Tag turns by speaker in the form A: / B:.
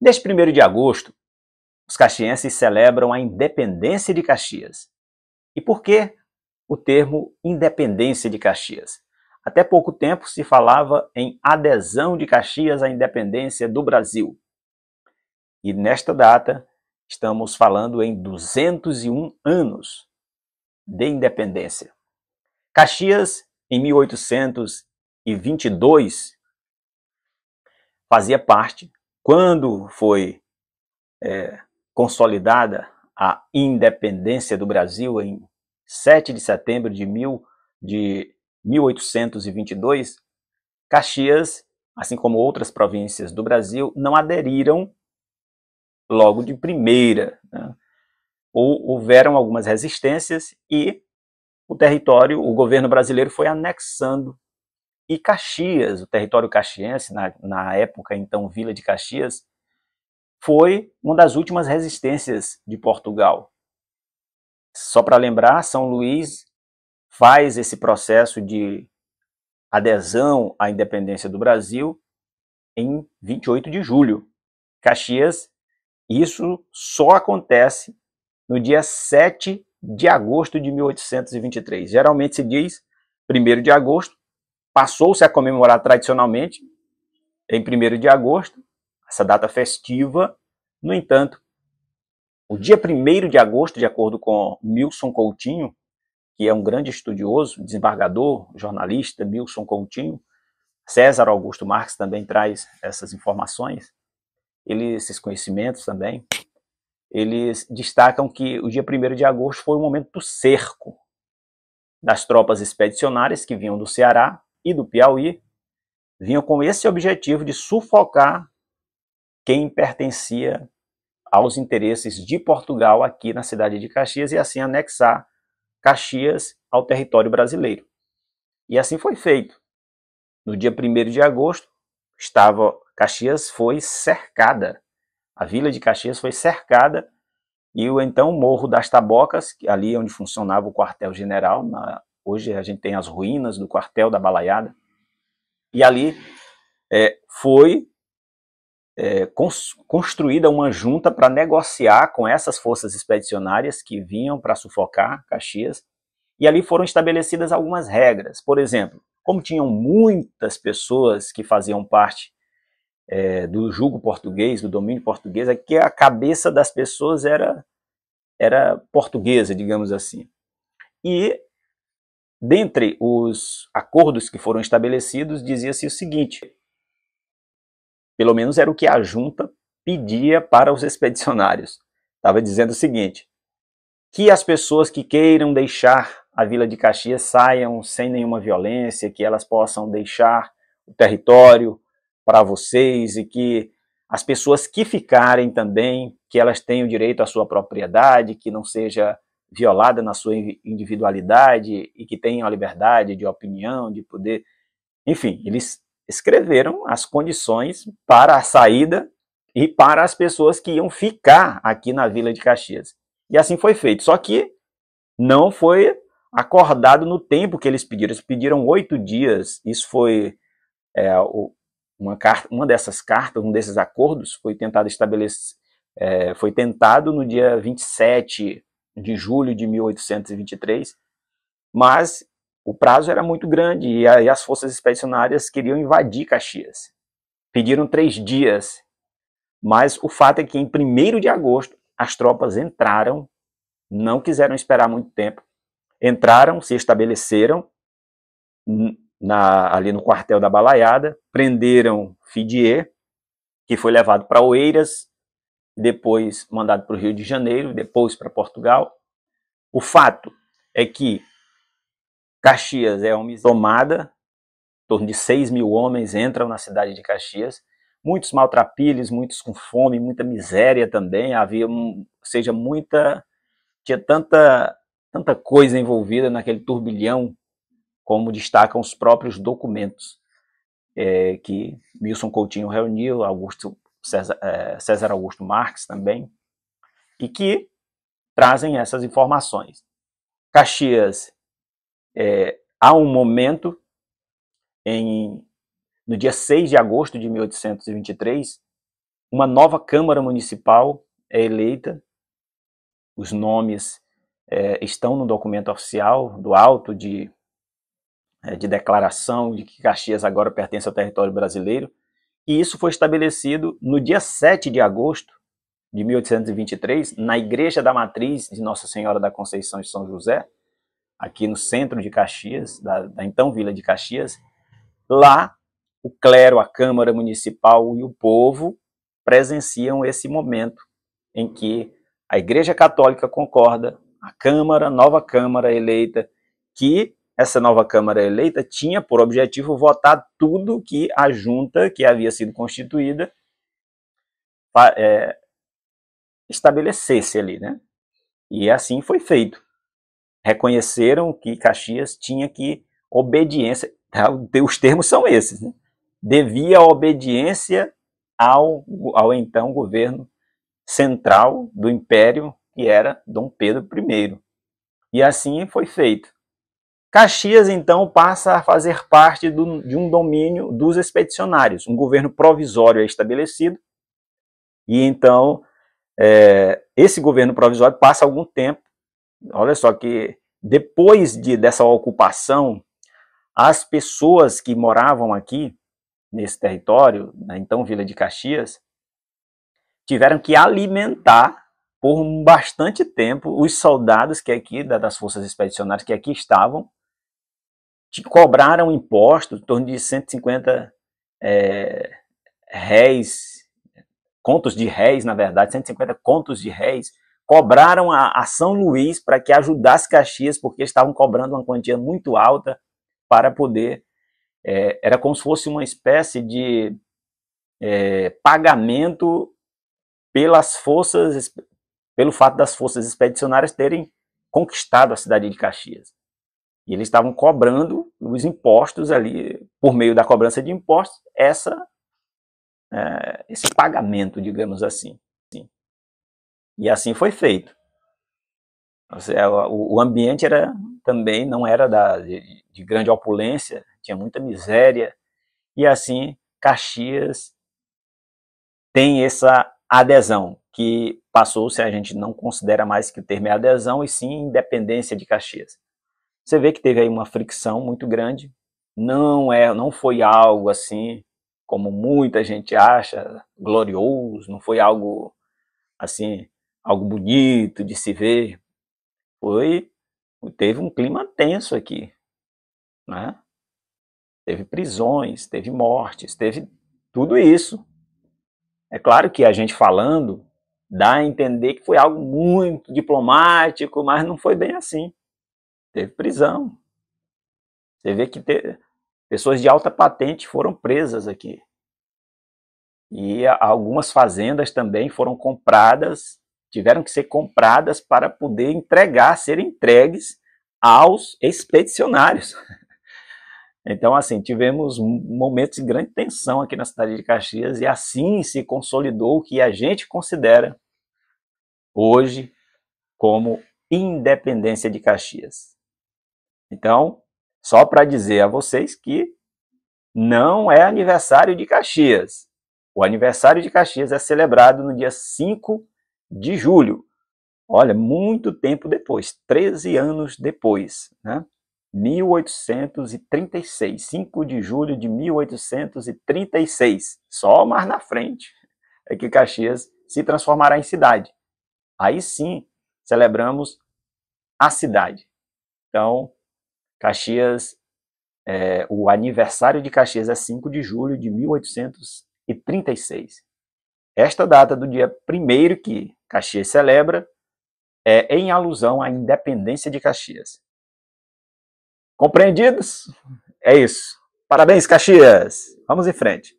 A: Desde 1 de agosto, os caxienses celebram a independência de Caxias. E por que o termo independência de Caxias? Até pouco tempo se falava em adesão de Caxias à independência do Brasil. E nesta data, estamos falando em 201 anos de independência. Caxias, em 1822, fazia parte quando foi é, consolidada a independência do Brasil em 7 de setembro de, mil, de 1822, Caxias, assim como outras províncias do Brasil, não aderiram logo de primeira. Né? Ou houveram algumas resistências e o território, o governo brasileiro foi anexando e Caxias, o território caxiense, na, na época então Vila de Caxias, foi uma das últimas resistências de Portugal. Só para lembrar, São Luís faz esse processo de adesão à independência do Brasil em 28 de julho. Caxias, isso só acontece no dia 7 de agosto de 1823. Geralmente se diz 1 de agosto, passou-se a comemorar tradicionalmente em 1 de agosto, essa data festiva. No entanto, o dia 1 de agosto, de acordo com Milson Coutinho, que é um grande estudioso, desembargador, jornalista, Milson Coutinho, César Augusto Marx também traz essas informações, ele, esses conhecimentos também, eles destacam que o dia 1 de agosto foi o momento do cerco das tropas expedicionárias que vinham do Ceará e do Piauí vinham com esse objetivo de sufocar quem pertencia aos interesses de Portugal aqui na cidade de Caxias e assim anexar Caxias ao território brasileiro. E assim foi feito. No dia 1 de agosto, estava Caxias foi cercada. A vila de Caxias foi cercada e o então Morro das Tabocas, ali é onde funcionava o quartel-general na Hoje a gente tem as ruínas do quartel da Balaiada. E ali é, foi é, cons construída uma junta para negociar com essas forças expedicionárias que vinham para sufocar Caxias. E ali foram estabelecidas algumas regras. Por exemplo, como tinham muitas pessoas que faziam parte é, do jugo português, do domínio português, é que a cabeça das pessoas era, era portuguesa, digamos assim. E Dentre os acordos que foram estabelecidos, dizia-se o seguinte: pelo menos era o que a junta pedia para os expedicionários. Estava dizendo o seguinte: que as pessoas que queiram deixar a Vila de Caxias saiam sem nenhuma violência, que elas possam deixar o território para vocês e que as pessoas que ficarem também, que elas tenham direito à sua propriedade, que não seja violada na sua individualidade e que tenham a liberdade de opinião, de poder. Enfim, eles escreveram as condições para a saída e para as pessoas que iam ficar aqui na Vila de Caxias. E assim foi feito. Só que não foi acordado no tempo que eles pediram. Eles pediram oito dias. Isso foi é, uma, carta, uma dessas cartas, um desses acordos foi tentado estabelecer, é, foi tentado no dia 27 de julho de 1823, mas o prazo era muito grande e aí as forças expedicionárias queriam invadir Caxias. Pediram três dias, mas o fato é que em 1 de agosto as tropas entraram, não quiseram esperar muito tempo, entraram, se estabeleceram na, ali no quartel da Balaiada, prenderam Fidier, que foi levado para Oeiras, depois mandado para o Rio de Janeiro, depois para Portugal. O fato é que Caxias é uma tomada, em torno de 6 mil homens entram na cidade de Caxias, muitos maltrapilhos, muitos com fome, muita miséria também, havia, seja, muita, tinha tanta, tanta coisa envolvida naquele turbilhão, como destacam os próprios documentos é, que Wilson Coutinho reuniu, Augusto é, César, Augusto Marx também, e que trazem essas informações. Caxias, é, há um momento, em, no dia 6 de agosto de 1823, uma nova Câmara Municipal é eleita, os nomes é, estão no documento oficial do auto de, é, de declaração de que Caxias agora pertence ao território brasileiro, e isso foi estabelecido no dia 7 de agosto de 1823, na Igreja da Matriz de Nossa Senhora da Conceição de São José, aqui no centro de Caxias, da, da então Vila de Caxias. Lá, o clero, a Câmara Municipal e o povo presenciam esse momento em que a Igreja Católica concorda, a Câmara, nova Câmara eleita, que essa nova Câmara eleita tinha por objetivo votar tudo que a junta que havia sido constituída é, estabelecesse ali, né? E assim foi feito. Reconheceram que Caxias tinha que obediência, ah, os termos são esses, né? devia obediência ao, ao então governo central do Império, que era Dom Pedro I. E assim foi feito. Caxias, então, passa a fazer parte do, de um domínio dos expedicionários. Um governo provisório é estabelecido, e então é, esse governo provisório passa algum tempo. Olha só que depois de, dessa ocupação, as pessoas que moravam aqui, nesse território, na então Vila de Caxias, tiveram que alimentar por bastante tempo os soldados que aqui, das forças expedicionárias que aqui estavam, que tipo, cobraram impostos em torno de 150 é, réis, contos de réis, na verdade, 150 contos de réis, cobraram a, a São Luís para que ajudasse Caxias, porque estavam cobrando uma quantia muito alta para poder. É, era como se fosse uma espécie de é, pagamento pelas forças, pelo fato das forças expedicionárias terem conquistado a cidade de Caxias. E eles estavam cobrando os impostos ali, por meio da cobrança de impostos, essa, é, esse pagamento, digamos assim. Sim. E assim foi feito. Seja, é, o, o, ambiente era também não era da, de, de grande opulência, tinha muita miséria. E assim, Caxias tem essa adesão, que passou-se, a gente não considera mais que o termo é adesão, e sim independência de Caxias. Você vê que teve aí uma fricção muito grande. Não é, não foi algo assim como muita gente acha glorioso, não foi algo assim, algo bonito de se ver. Foi teve um clima tenso aqui, né? Teve prisões, teve mortes, teve tudo isso. É claro que a gente falando dá a entender que foi algo muito diplomático, mas não foi bem assim teve prisão. Você vê que te... pessoas de alta patente foram presas aqui. E algumas fazendas também foram compradas, tiveram que ser compradas para poder entregar, ser entregues aos expedicionários. Então, assim, tivemos momentos de grande tensão aqui na cidade de Caxias e assim se consolidou o que a gente considera hoje como independência de Caxias. Então, só para dizer a vocês que não é aniversário de Caxias. O aniversário de Caxias é celebrado no dia 5 de julho. Olha, muito tempo depois, 13 anos depois, né? 1836, 5 de julho de 1836. Só mais na frente é que Caxias se transformará em cidade. Aí sim, celebramos a cidade. Então, Caxias, é, o aniversário de Caxias é 5 de julho de 1836. Esta data do dia primeiro que Caxias celebra é em alusão à independência de Caxias. Compreendidos? É isso. Parabéns, Caxias! Vamos em frente.